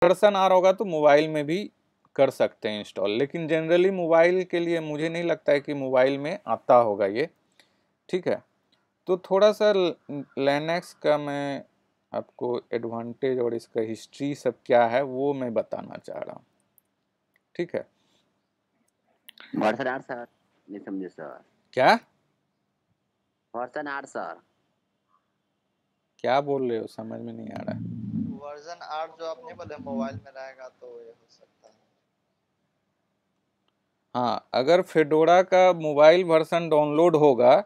प्रदर्शन आ रहा होगा तो मोबाइल में भी कर सकते हैं इंस्टॉल लेकिन जनरली मोबाइल के लिए मुझे नहीं लगता है कि मोबाइल में आता होगा ये ठीक है तो थोड़ा सा लेनेक्स का मैं आपको एडवांटेज और इसका हिस्ट्री सब क्या है वो मैं बताना चाह रहा हूँ ठीक है क्या क्या बोल रहे हो समझ में नहीं आ रहा है वर्जन आठ जो आपने बोले मोबाइल में रहेगा तो ये हो सकता है हाँ अगर फेडोरा का मोबाइल वर्जन डाउनलोड होगा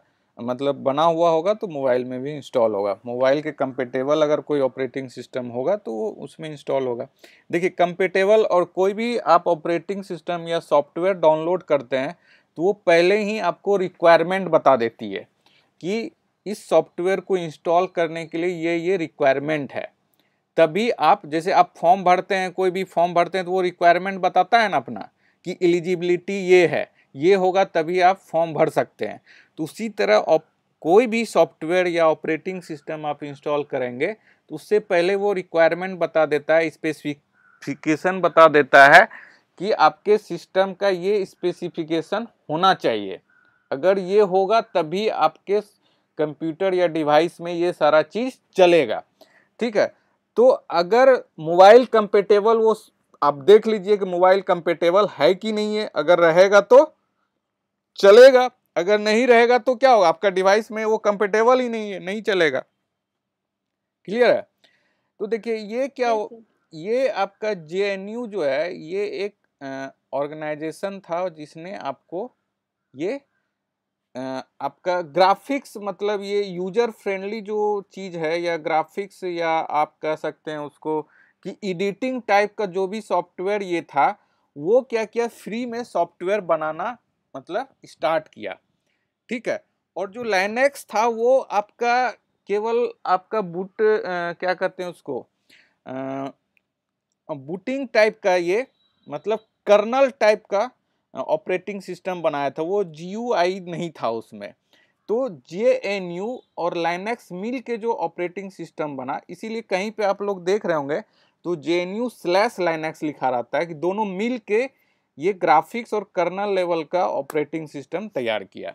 मतलब बना हुआ होगा तो मोबाइल में भी इंस्टॉल होगा मोबाइल के कंपेटेबल अगर कोई ऑपरेटिंग सिस्टम होगा तो वो उसमें इंस्टॉल होगा देखिए कंपेटेबल और कोई भी आप ऑपरेटिंग सिस्टम या सॉफ्टवेयर डाउनलोड करते हैं तो वो पहले ही आपको रिक्वायरमेंट बता देती है कि इस सॉफ्टवेयर को इंस्टॉल करने के लिए ये ये रिक्वायरमेंट है तभी आप जैसे आप फॉर्म भरते हैं कोई भी फॉर्म भरते हैं तो वो रिक्वायरमेंट बताता है ना अपना कि एलिजिबिलिटी ये है ये होगा तभी आप फॉर्म भर सकते हैं तो उसी तरह कोई भी सॉफ्टवेयर या ऑपरेटिंग सिस्टम आप इंस्टॉल करेंगे तो उससे पहले वो रिक्वायरमेंट बता देता है स्पेसिफिकेशन बता देता है कि आपके सिस्टम का ये स्पेसिफिकेशन होना चाहिए अगर ये होगा तभी आपके कंप्यूटर या डिवाइस में ये सारा चीज़ चलेगा ठीक है तो अगर मोबाइल कंपेटेबल वो आप देख लीजिए कि मोबाइल कंपेटेबल है कि नहीं है अगर रहेगा तो चलेगा अगर नहीं रहेगा तो क्या होगा आपका डिवाइस में वो कंपेटेबल ही नहीं है नहीं चलेगा क्लियर है तो देखिए ये क्या हो ये आपका जे जो है ये एक ऑर्गेनाइजेशन था जिसने आपको ये आपका ग्राफिक्स मतलब ये यूजर फ्रेंडली जो चीज़ है या ग्राफिक्स या आप कह सकते हैं उसको कि एडिटिंग टाइप का जो भी सॉफ्टवेयर ये था वो क्या किया फ्री में सॉफ्टवेयर बनाना मतलब स्टार्ट किया ठीक है और जो लाइनेक्स था वो आपका केवल आपका बूट क्या कहते हैं उसको बूटिंग टाइप का ये मतलब कर्नल टाइप का ऑपरेटिंग सिस्टम बनाया था वो जी नहीं था उसमें तो जे एन यू और लाइनेक्स मिल के जो ऑपरेटिंग सिस्टम बना इसीलिए कहीं पे आप लोग देख रहे होंगे तो G N U slash Linux लिखा रहता है कि दोनों मिल के ये ग्राफिक्स और कर्नल लेवल का ऑपरेटिंग सिस्टम तैयार किया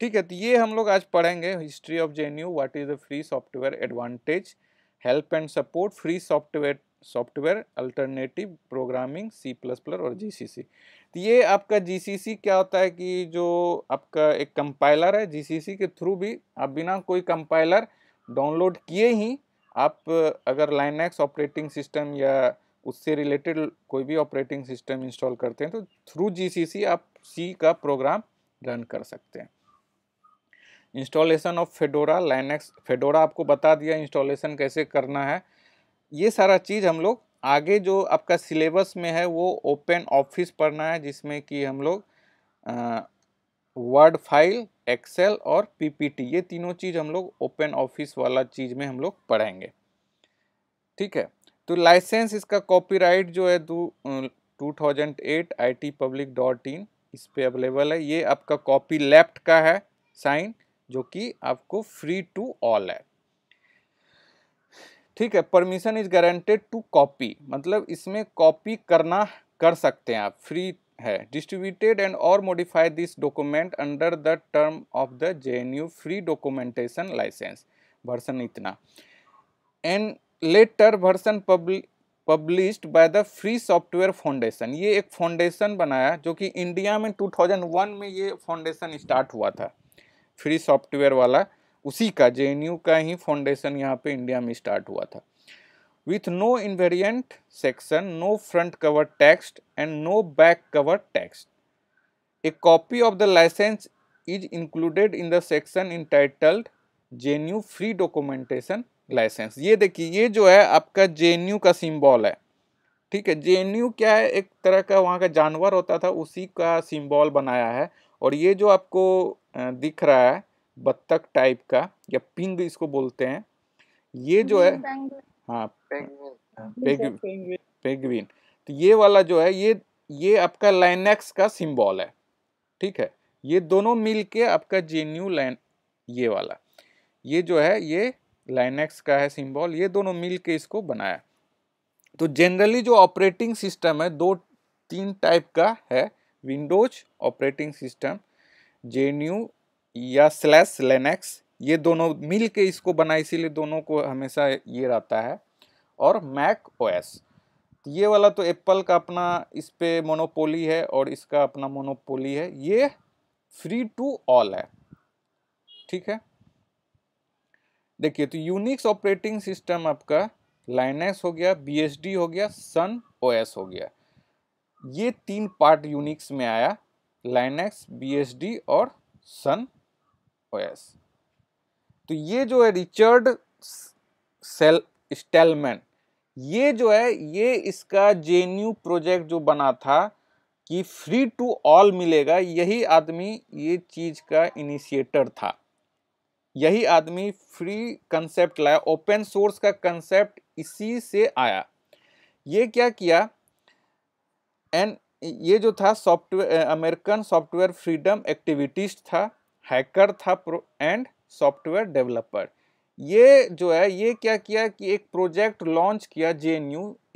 ठीक है तो ये हम लोग आज पढ़ेंगे history of G N U what is the free software advantage help and support free software software alternative programming C plus plus और जी सी सी तो ये आपका जी सी सी क्या होता है कि जो आपका एक कंपाइलर है जी सी सी के थ्रू भी आप बिना कोई कंपाइलर डाउनलोड किए ही आप अगर एक्स ऑपरेटिंग सिस्टम या उससे रिलेटेड कोई भी ऑपरेटिंग सिस्टम इंस्टॉल करते हैं तो थ्रू सी आप सी का प्रोग्राम रन कर सकते हैं installation of Fedora Linux Fedora आपको बता दिया इंस्टॉलेशन कैसे करना है ये सारा चीज़ हम लोग आगे जो आपका सिलेबस में है वो ओपन ऑफिस पढ़ना है जिसमें कि हम लोग वर्ड फाइल एक्सेल और पीपीटी ये तीनों चीज़ हम लोग ओपन ऑफिस वाला चीज़ में हम लोग पढ़ेंगे ठीक है तो लाइसेंस इसका कॉपीराइट जो है दो two thousand eight I T public dot in इस पर अवेलेबल है ये आपका कॉपी लेफ्ट का है साइन जो कि आपको फ्री टू ऑल है ठीक है permission is guaranteed to copy मतलब इसमें कॉपी करना कर सकते हैं आप फ्री है डिस्ट्रीब्यूटेड एंड और modified this document under the term of the G N U free documentation license version इतना and later version published by the free software foundation ये एक फाउंडेशन बनाया जो कि इंडिया में 2001 में ये फाउंडेशन स्टार्ट हुआ था फ्री सॉफ्टवेयर वाला उसी का जे का ही फाउंडेशन यहाँ पे इंडिया में स्टार्ट हुआ था with no invariant section no front cover text and no back cover text copy of the license is included in the section entitled G free documentation license ये देखिए ये जो है आपका जे का सिम्बॉल है ठीक है जे क्या है एक तरह का वहाँ का जानवर होता था उसी का सिम्बॉल बनाया है और ये जो आपको दिख रहा है बत्तख टाइप का या पिंग इसको बोलते हैं ये जो है हम्म, हाँ पेगविन हाँ, तो ये वाला जो है ये ये आपका लाइनेक्स का सिंबल है ठीक है ये दोनों मिल के आपका जेन्यू लाइन ये वाला ये जो है ये लाइनेक्स का है सिंबल ये दोनों मिल के इसको बनाया तो जनरली जो ऑपरेटिंग सिस्टम है दो तीन टाइप का है विंडोज ऑपरेटिंग सिस्टम जेन्यू या स्लैश लेनेक्स ये दोनों मिल के इसको बना इसीलिए दोनों को हमेशा ये रहता है और मैक ओएस ये वाला तो एप्पल का अपना इस पर मोनोपोली है और इसका अपना मोनोपोली है ये फ्री टू ऑल है ठीक है देखिए तो यूनिक्स ऑपरेटिंग सिस्टम आपका लाइनेस हो गया बी हो गया सन ओएस हो गया ये तीन पार्ट यूनिक्स में आया लाइनेक्स बी और सन ओएस oh, तो ये जो है रिचर्ड सेल स्टेलमैन ये जो है ये इसका जे प्रोजेक्ट जो बना था कि फ्री टू ऑल मिलेगा यही आदमी ये चीज का इनिशिएटर था यही आदमी फ्री कंसेप्ट लाया ओपन सोर्स का कंसेप्ट इसी से आया ये क्या किया एंड ये जो था software American software freedom activities था हैकर था प्रो एंड सॉफ्टवेयर डेवलपर ये जो है ये क्या किया कि एक प्रोजेक्ट लॉन्च किया जे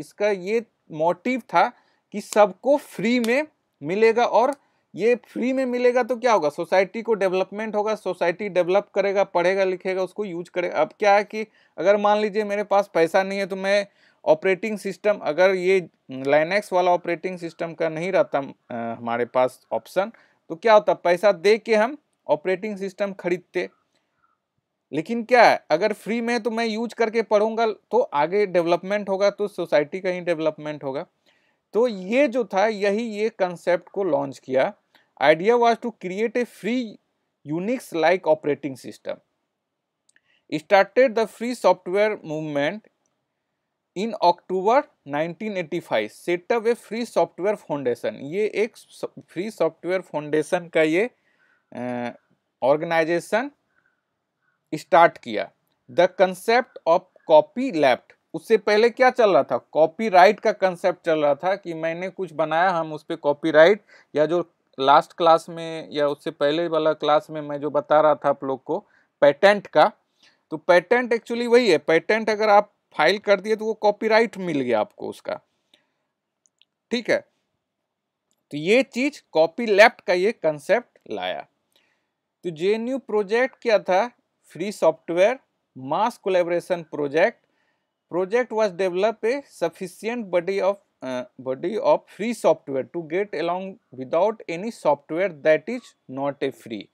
इसका ये मोटिव था कि सबको फ्री में मिलेगा और ये फ्री में मिलेगा तो क्या होगा सोसाइटी को डेवलपमेंट होगा सोसाइटी डेवलप करेगा पढ़ेगा लिखेगा उसको यूज करेगा अब क्या है कि अगर मान लीजिए मेरे पास पैसा नहीं है तो मैं ऑपरेटिंग सिस्टम अगर ये लाइनेक्स वाला ऑपरेटिंग सिस्टम का नहीं रहता हमारे पास ऑप्शन तो क्या होता पैसा दे के हम ऑपरेटिंग सिस्टम खरीदते लेकिन क्या है अगर फ्री में तो मैं यूज करके पढ़ूंगा तो आगे डेवलपमेंट होगा तो सोसाइटी का ही डेवलपमेंट होगा तो ये जो था यही ये कंसेप्ट को लॉन्च किया idea was to create a free Unix like operating system started the free software movement in October 1985 setup a free software foundation ये एक फ्री सॉफ्टवेयर फाउंडेशन का ये ऑर्गेनाइजेशन स्टार्ट किया the concept of copyleft उससे पहले क्या चल रहा था कॉपीराइट का कंसेप्ट चल रहा था कि मैंने कुछ बनाया हम उस पर कॉपी या जो लास्ट क्लास में या उससे पहले वाला क्लास में मैं जो बता रहा था आप लोग को पेटेंट का तो पेटेंट एक्चुअली वही है पेटेंट अगर आप फाइल कर दिए तो वो कॉपीराइट मिल गया आपको उसका ठीक है तो ये चीज कॉपी लेफ्ट का ये कंसेप्ट लाया तो जे प्रोजेक्ट क्या था free software mass collaboration project project was develop a sufficient body of body of free software to get along without any software that is not a free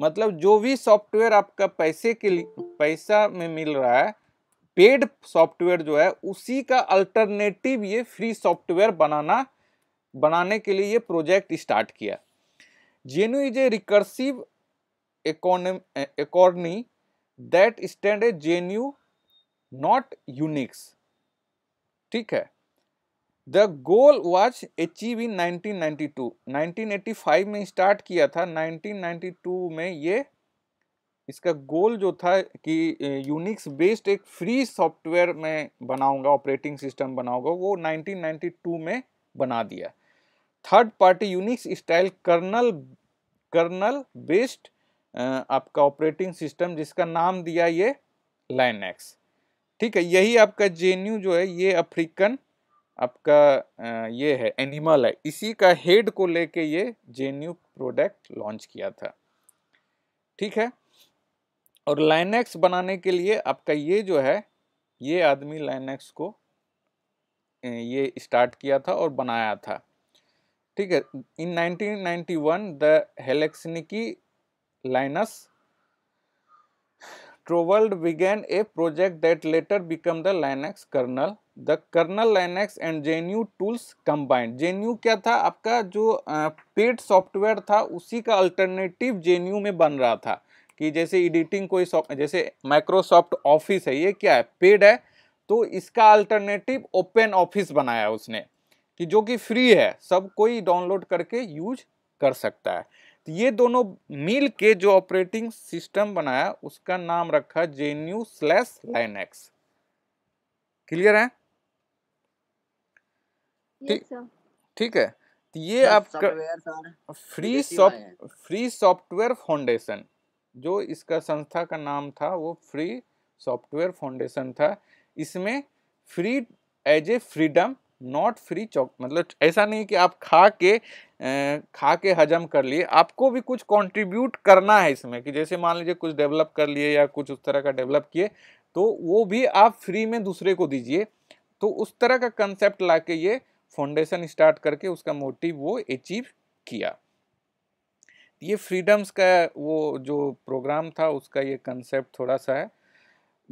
मतलब जो भी software आपका पैसे के लिए पैसा में मिल रहा है पेड सॉफ्टवेयर जो है उसी का अल्टरनेटिव ये फ्री सॉफ्टवेयर बनाना बनाने के लिए ये प्रोजेक्ट स्टार्ट किया GNU is a recursive Eh, economy that stand GNU not Unix ठीक है the goal was achieve in 1992 1985 में स्टार्ट किया था 1992 में ये इसका गोल जो था कि यूनिक्स बेस्ड एक फ्री सॉफ्टवेयर में बनाऊंगा ऑपरेटिंग सिस्टम बनाऊंगा वो 1992 में बना दिया third party Unix style kernel kernel based आपका ऑपरेटिंग सिस्टम जिसका नाम दिया ये लाइनेक्स ठीक है यही आपका जेन्यू जो है ये अफ्रीकन आपका ये है एनिमल है इसी का हेड को लेके ये जेन्यू प्रोडक्ट लॉन्च किया था ठीक है और लाइनेक्स बनाने के लिए आपका ये जो है ये आदमी लाइनेक्स को ये स्टार्ट किया था और बनाया था ठीक है in 1991 the Helsinki Linus Torvald began a project that later became the Linux kernel. The kernel Linux and JNU tools combined. JNU क्या था आपका जो पेड सॉफ्टवेयर था उसी का अल्टरनेटिव JNU में बन रहा था कि जैसे एडिटिंग कोई जैसे माइक्रोसॉफ्ट ऑफिस है ये क्या है पेड है तो इसका अल्टरनेटिव ओपन ऑफिस बनाया उसने कि जो कि फ्री है सब कोई डाउनलोड करके यूज कर सकता है तो ये दोनों मिल के जो ऑपरेटिंग सिस्टम बनाया उसका नाम रखा G N slash Linux clear है ठीक ठीक है तो ये आपका free soft free software foundation जो इसका संस्था का नाम था वो फ्री सॉफ्टवेयर फाउंडेशन था इसमें free as a freedom not free चौक मतलब ऐसा नहीं कि आप खा के खा के हजम कर लिए आपको भी कुछ कंट्रीब्यूट करना है इसमें कि जैसे मान लीजिए कुछ डेवलप कर लिए या कुछ उस तरह का डेवलप किए तो वो भी आप फ्री में दूसरे को दीजिए तो उस तरह का कंसेप्ट ला के ये फाउंडेशन स्टार्ट करके उसका मोटिव वो अचीव किया ये फ्रीडम्स का वो जो प्रोग्राम था उसका ये कंसेप्ट थोड़ा सा है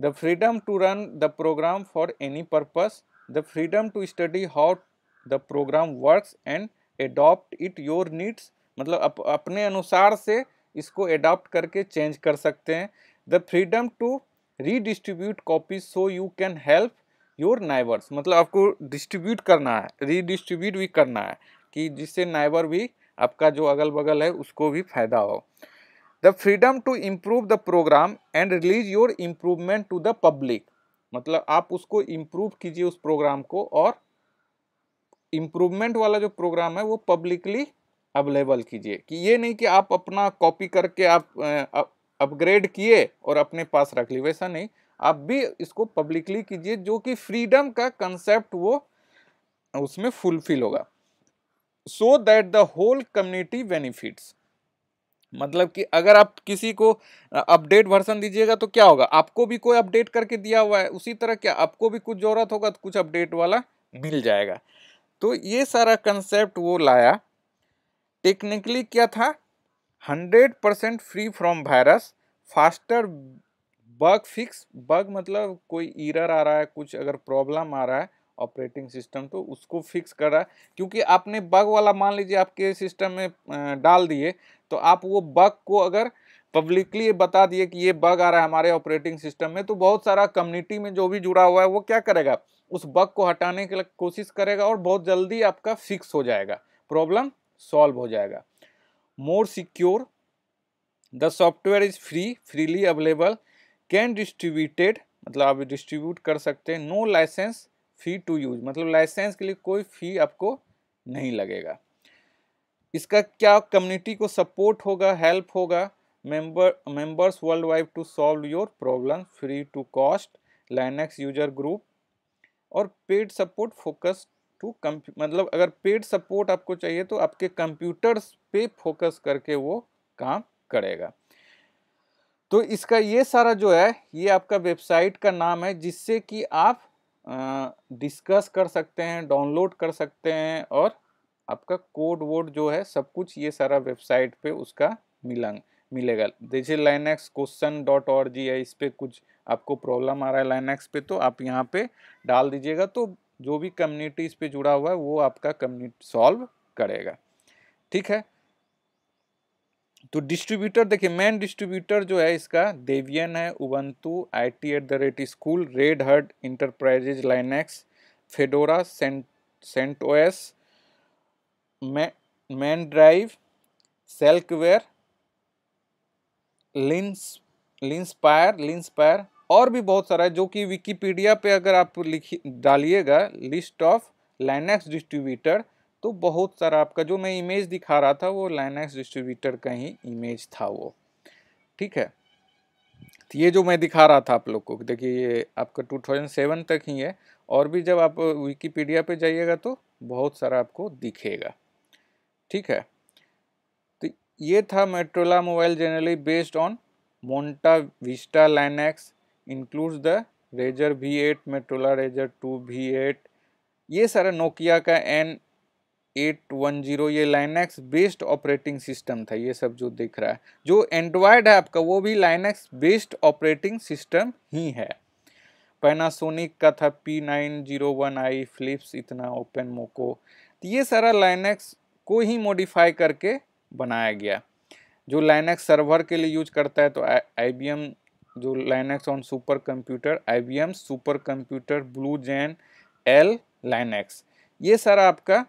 the freedom to run the program for any purpose the freedom to study how the program works and adopt it your needs मतलब अप, अपने अनुसार से इसको अडॉप्ट करके चेंज कर सकते हैं the freedom to distribute copies so you can help your neighbours मतलब आपको डिस्ट्रीब्यूट करना है रीडिस्ट्रीब्यूट भी करना है कि जिससे नाइवर भी आपका जो अगल बगल है उसको भी फायदा हो the freedom to improve the program and release your improvement to the public मतलब आप उसको इम्प्रूव कीजिए उस प्रोग्राम को और इम्प्रूवमेंट वाला जो प्रोग्राम है वो पब्लिकली अवेलेबल कीजिए कि ये नहीं कि आप अपना कॉपी करके आप अपग्रेड किए और अपने पास रख ली वैसा नहीं आप भी इसको पब्लिकली कीजिए जो कि फ्रीडम का कंसेप्ट वो उसमें फुलफिल होगा so that the whole community benefits मतलब कि अगर आप किसी को अपडेट वर्सन दीजिएगा तो क्या होगा आपको भी कोई अपडेट करके दिया हुआ है उसी तरह क्या आपको भी कुछ ज़रूरत होगा तो कुछ अपडेट वाला मिल जाएगा तो ये सारा कंसेप्ट वो लाया टेक्निकली क्या था hundred percent free from virus faster bug fix bug मतलब कोई ईरर आ रहा है कुछ अगर प्रॉब्लम आ रहा है ऑपरेटिंग सिस्टम तो उसको फिक्स करा क्योंकि आपने बग वाला मान लीजिए आपके सिस्टम में डाल दिए तो आप वो बग को अगर पब्लिकली बता दिए कि ये बग आ रहा है हमारे ऑपरेटिंग सिस्टम में तो बहुत सारा कम्युनिटी में जो भी जुड़ा हुआ है वो क्या करेगा उस बग को हटाने की कोशिश करेगा और बहुत जल्दी आपका फिक्स हो जाएगा प्रॉब्लम सॉल्व हो जाएगा more secure the software is free freely available can distributed मतलब आप डिस्ट्रीब्यूट कर सकते हैं no license fee to use मतलब लाइसेंस के लिए कोई फ़ी आपको नहीं लगेगा इसका क्या कम्युनिटी को सपोर्ट होगा हेल्प होगा member members worldwide to solve your problem free to cost Linux user group और पेड सपोर्ट फोकस टू मतलब अगर पेड सपोर्ट आपको चाहिए तो आपके कंप्यूटर्स पे फोकस करके वो काम करेगा तो इसका ये सारा जो है ये आपका वेबसाइट का नाम है जिससे कि आप डिस्कस कर सकते हैं डाउनलोड कर सकते हैं और आपका कोड वोड जो है सब कुछ ये सारा वेबसाइट पे उसका मिला मिलेगा जैसे एक्स क्वेश्चन डॉट और जी है इस पर कुछ आपको प्रॉब्लम आ रहा है लाइनेक्स पे तो आप यहाँ पे डाल दीजिएगा तो जो भी कम्युनिटी इस पर जुड़ा हुआ है वो आपका कम्युनिटी सॉल्व करेगा ठीक है तो डिस्ट्रीब्यूटर देखिए मेन डिस्ट्रीब्यूटर जो है इसका देवियन है Ubuntu I T at the rate school Red Hat enterprises Linux Fedora cent CentOS Mandriva Slackware लिंस लिंसपायर लिंसपायर और भी बहुत सारा है जो कि विकीपीडिया पे अगर आप लिखी डालिएगा लिस्ट ऑफ लाइनेक्स डिस्ट्रीब्यूटर तो बहुत सारा आपका जो मैं इमेज दिखा रहा था वो लाइनेक्स डिस्ट्रीब्यूटर का ही इमेज था वो ठीक है तो ये जो मैं दिखा रहा था आप लोग को देखिए ये आपका टू तक ही है और भी जब आप विकीपीडिया पर जाइएगा तो बहुत सारा आपको दिखेगा ठीक है तो ये था Motorola mobile generally based on MontaVista Linux includes the Razr V eight Motorola Razr two V eight ये सारा नोकिया का एन एट वन जीरो ये लाइनेक्स बेस्ड ऑपरेटिंग सिस्टम था ये सब जो दिख रहा है जो एंड्रॉयड है आपका वो भी लाइनेक्स बेस्ड ऑपरेटिंग सिस्टम ही है पैनासोनिक का था P nine zero one I flips इतना ओपन मोको तो ये सारा लाइनेक्स को ही मॉडिफाई करके बनाया गया जो लाइनेक्स सर्वर के लिए यूज करता है तो आई बी एम जो Linux on supercomputer I B M supercomputer Blue Gene L Linux ये सारा आपका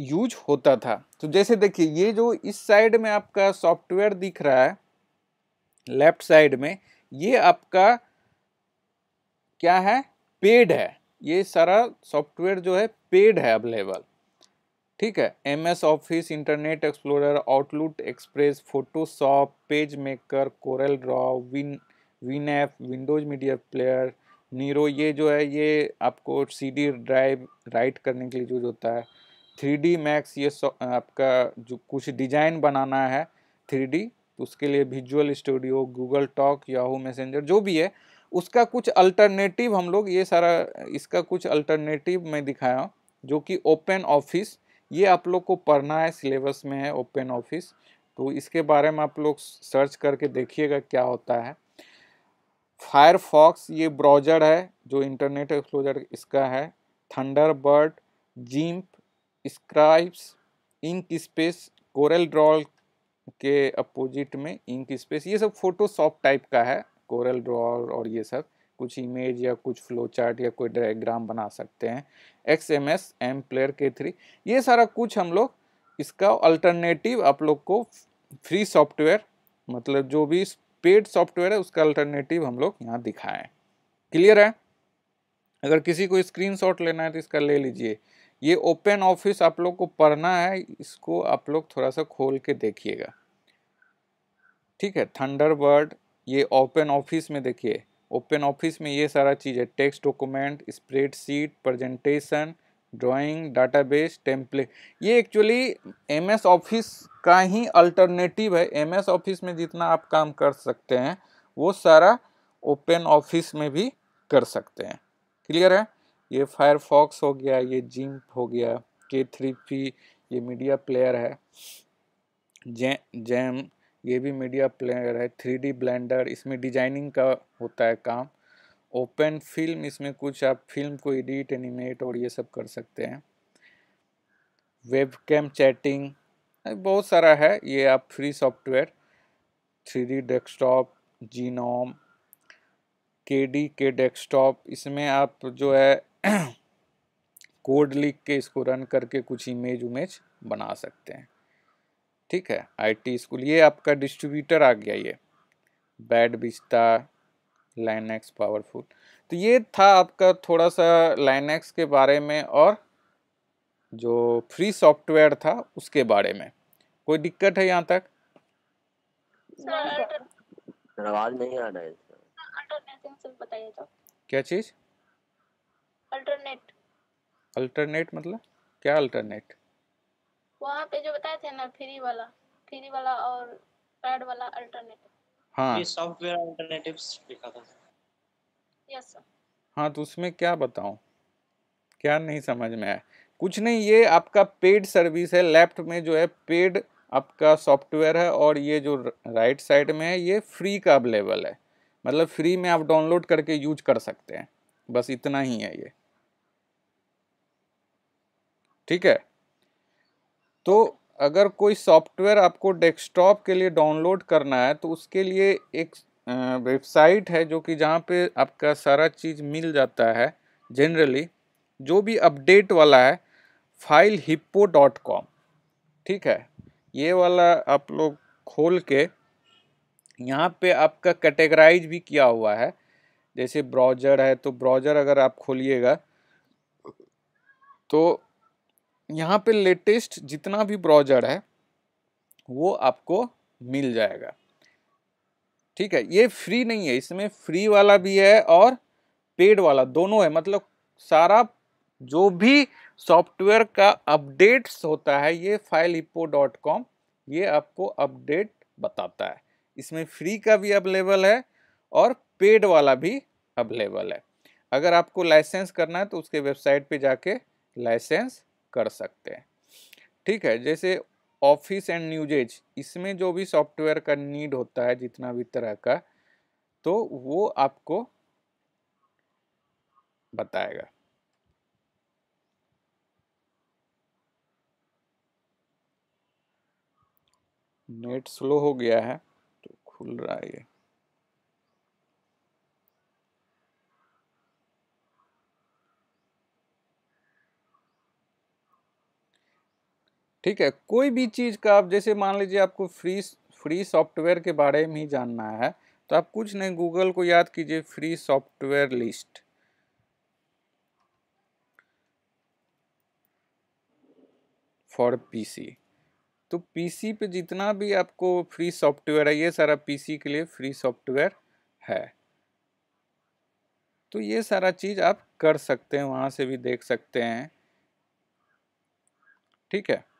यूज होता था तो जैसे देखिए ये जो इस साइड में आपका सॉफ्टवेयर दिख रहा है लेफ्ट साइड में ये आपका क्या है पेड है ये सारा सॉफ्टवेयर जो है पेड है अवेलेबल ठीक है M S Office Internet Explorer Outlook Express Photoshop PageMaker CorelDRAW win Winamp Windows Media Player Nero ये जो है ये आपको सी डी ड्राइव राइट करने के लिए यूज होता है थ्री डी मैक्स ये आपका जो कुछ डिजाइन बनाना है थ्री डी तो उसके लिए Visual Studio Google Talk Yahoo Messenger जो भी है उसका कुछ अल्टरनेटिव हम लोग ये सारा इसका कुछ अल्टरनेटिव मैं दिखाया हूँ जो कि ओपन ऑफिस ये आप लोग को पढ़ना है सिलेबस में है ओपन ऑफिस तो इसके बारे में आप लोग सर्च करके देखिएगा क्या होता है फायरफॉक्स ये ब्राउजर है जो इंटरनेट एक्सप्लोजर इसका है Thunderbird GIMP Scribus Inkscape CorelDRAW के अपोजिट में इंक स्पेस ये सब फोटोशॉप टाइप का है कोरल ड्रॉल और ये सब कुछ इमेज या कुछ फ्लो चार्ट या कोई डायग्राम बना सकते हैं X M M S player K three ये सारा कुछ हम लोग इसका अल्टरनेटिव आप लोग को फ्री सॉफ्टवेयर मतलब जो भी पेड सॉफ्टवेयर है उसका अल्टरनेटिव हम लोग यहाँ दिखाएँ क्लियर है अगर किसी को स्क्रीनशॉट लेना है तो इसका ले लीजिए ये ओपन ऑफिस आप लोग को पढ़ना है इसको आप लोग थोड़ा सा खोल के देखिएगा ठीक है थंडरबर्ड ये ओपन ऑफिस में देखिए ओपन ऑफिस में ये सारा चीज़ है text document spreadsheet presentation drawing database template ये एक्चुअली एम एस ऑफिस का ही अल्टरनेटिव है एम एस ऑफिस में जितना आप काम कर सकते हैं वो सारा ओपन ऑफिस में भी कर सकते हैं क्लियर है ये फायरफॉक्स हो गया ये जिम हो गया के थ्री पी ये मीडिया प्लेयर है जै जैम ये भी मीडिया प्लेयर है थ्री डी ब्लेंडर इसमें डिजाइनिंग का होता है काम ओपन फिल्म इसमें कुछ आप फिल्म को एडिट एनिमेट और ये सब कर सकते हैं वेबकैम चैटिंग बहुत सारा है ये आप free software three D desktop GNOME K D के डेस्कटॉप इसमें आप जो है कोड लिख के इसको रन करके कुछ इमेज उमेज बना सकते हैं ठीक है आईटी स्कूल ये आपका डिस्ट्रीब्यूटर आ गया ये बैड बिस्ता लाइनेक्स पावरफुल तो ये था आपका थोड़ा सा लाइनेक्स के बारे में और जो फ्री सॉफ्टवेयर था उसके बारे में कोई दिक्कत है यहाँ तक आवाज नहीं आ रहा है हाँ, तो। क्या चीज़ अल्टरनेट अल्टरनेट मतलब क्या अल्टरनेट वहाँ पे जो बताए थे ना फ्री वाला फ्री वाला और पैड वाला अल्टरनेट हाँ ये सॉफ्टवेयर अल्टरनेटिव्स लिखा था यस सर हाँ तो उसमें क्या बताऊँ क्या नहीं समझ में आया कुछ नहीं ये आपका पेड सर्विस है लेफ्ट में जो है पेड आपका सॉफ्टवेयर है और ये जो राइट साइड में है ये फ्री का अवेलेबल है मतलब फ्री में आप डाउनलोड करके यूज कर सकते हैं बस इतना ही है ये ठीक है तो अगर कोई सॉफ्टवेयर आपको डेस्कटॉप के लिए डाउनलोड करना है तो उसके लिए एक वेबसाइट है जो कि जहाँ पे आपका सारा चीज़ मिल जाता है जनरली जो भी अपडेट वाला है फाइल हिप्पो डॉट कॉम ठीक है ये वाला आप लोग खोल के यहाँ पे आपका कैटेगराइज भी किया हुआ है जैसे ब्राउजर है तो ब्राउजर अगर आप खोलिएगा तो यहाँ पे लेटेस्ट जितना भी ब्राउजर है वो आपको मिल जाएगा ठीक है ये फ्री नहीं है इसमें फ्री वाला भी है और पेड वाला दोनों है मतलब सारा जो भी सॉफ्टवेयर का अपडेट्स होता है ये फाइल हिपो डॉट कॉम ये आपको अपडेट बताता है इसमें फ्री का भी अवेलेबल है और पेड वाला भी अवेलेबल है अगर आपको लाइसेंस करना है तो उसके वेबसाइट पे जाके लाइसेंस कर सकते हैं ठीक है जैसे ऑफिस एंड न्यूजेज इसमें जो भी सॉफ्टवेयर का नीड होता है जितना भी तरह का तो वो आपको बताएगा नेट स्लो हो गया है तो खुल रहा है ये ठीक है कोई भी चीज़ का आप जैसे मान लीजिए आपको फ्री फ्री सॉफ्टवेयर के बारे में ही जानना है तो आप कुछ नहीं गूगल को याद कीजिए free software list for PC तो पीसी पे जितना भी आपको फ्री सॉफ्टवेयर है ये सारा पीसी के लिए फ्री सॉफ्टवेयर है तो ये सारा चीज़ आप कर सकते हैं वहाँ से भी देख सकते हैं ठीक है